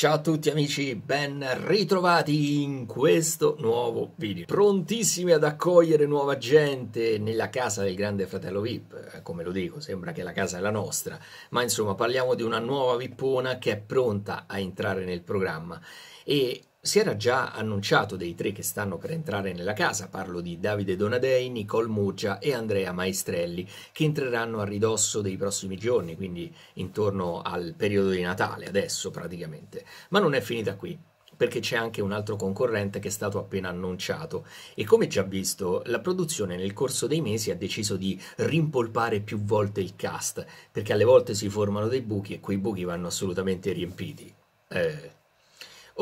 Ciao a tutti amici, ben ritrovati in questo nuovo video. Prontissimi ad accogliere nuova gente nella casa del grande fratello VIP, eh, come lo dico, sembra che la casa è la nostra, ma insomma parliamo di una nuova vippona che è pronta a entrare nel programma e si era già annunciato dei tre che stanno per entrare nella casa, parlo di Davide Donadei, Nicole Muggia e Andrea Maestrelli, che entreranno a ridosso dei prossimi giorni, quindi intorno al periodo di Natale, adesso praticamente. Ma non è finita qui, perché c'è anche un altro concorrente che è stato appena annunciato e come già visto la produzione nel corso dei mesi ha deciso di rimpolpare più volte il cast, perché alle volte si formano dei buchi e quei buchi vanno assolutamente riempiti. Eh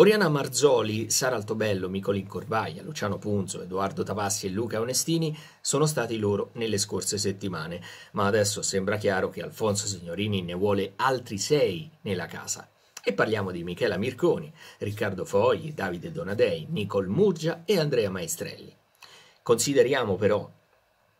Oriana Marzoli, Sara Altobello, Nicolin Corvaglia, Luciano Punzo, Edoardo Tavassi e Luca Onestini sono stati loro nelle scorse settimane, ma adesso sembra chiaro che Alfonso Signorini ne vuole altri sei nella casa. E parliamo di Michela Mirconi, Riccardo Fogli, Davide Donadei, Nicole Murgia e Andrea Maestrelli. Consideriamo però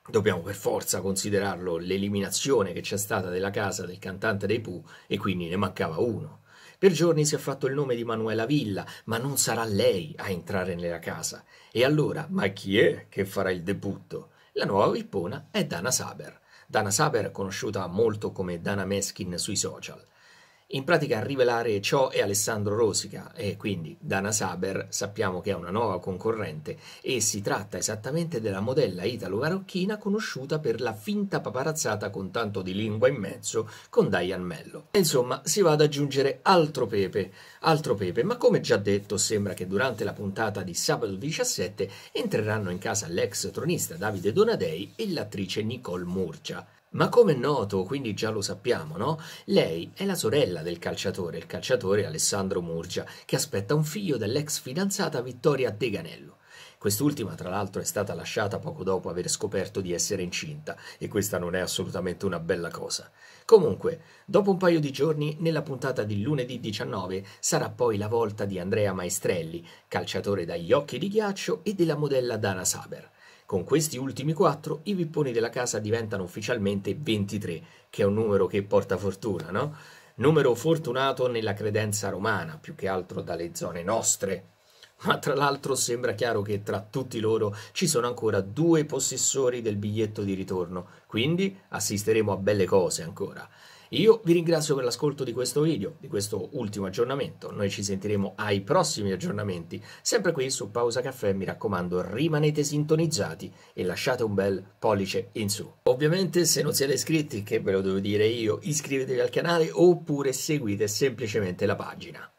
dobbiamo per forza considerarlo l'eliminazione che c'è stata della casa del cantante dei Pooh e quindi ne mancava uno. Per giorni si è fatto il nome di Manuela Villa, ma non sarà lei a entrare nella casa. E allora, ma chi è che farà il debutto? La nuova vippona è Dana Saber. Dana Saber, conosciuta molto come Dana Meskin sui social. In pratica a rivelare ciò è Alessandro Rosica e quindi Dana Saber sappiamo che è una nuova concorrente e si tratta esattamente della modella italo-marocchina conosciuta per la finta paparazzata con tanto di lingua in mezzo con Diane Mello. Insomma si va ad aggiungere altro pepe, altro pepe, ma come già detto sembra che durante la puntata di sabato 17 entreranno in casa l'ex tronista Davide Donadei e l'attrice Nicole Murgia. Ma come è noto, quindi già lo sappiamo, no? Lei è la sorella del calciatore, il calciatore Alessandro Murgia, che aspetta un figlio dell'ex fidanzata Vittoria Deganello. Quest'ultima, tra l'altro, è stata lasciata poco dopo aver scoperto di essere incinta, e questa non è assolutamente una bella cosa. Comunque, dopo un paio di giorni, nella puntata di lunedì 19, sarà poi la volta di Andrea Maestrelli, calciatore dagli occhi di ghiaccio, e della modella Dana Saber. Con questi ultimi quattro i pipponi della casa diventano ufficialmente 23, che è un numero che porta fortuna, no? Numero fortunato nella credenza romana, più che altro dalle zone nostre. Ma tra l'altro sembra chiaro che tra tutti loro ci sono ancora due possessori del biglietto di ritorno, quindi assisteremo a belle cose ancora. Io vi ringrazio per l'ascolto di questo video, di questo ultimo aggiornamento. Noi ci sentiremo ai prossimi aggiornamenti, sempre qui su Pausa Caffè. Mi raccomando, rimanete sintonizzati e lasciate un bel pollice in su. Ovviamente, se non siete iscritti, che ve lo devo dire io, iscrivetevi al canale oppure seguite semplicemente la pagina.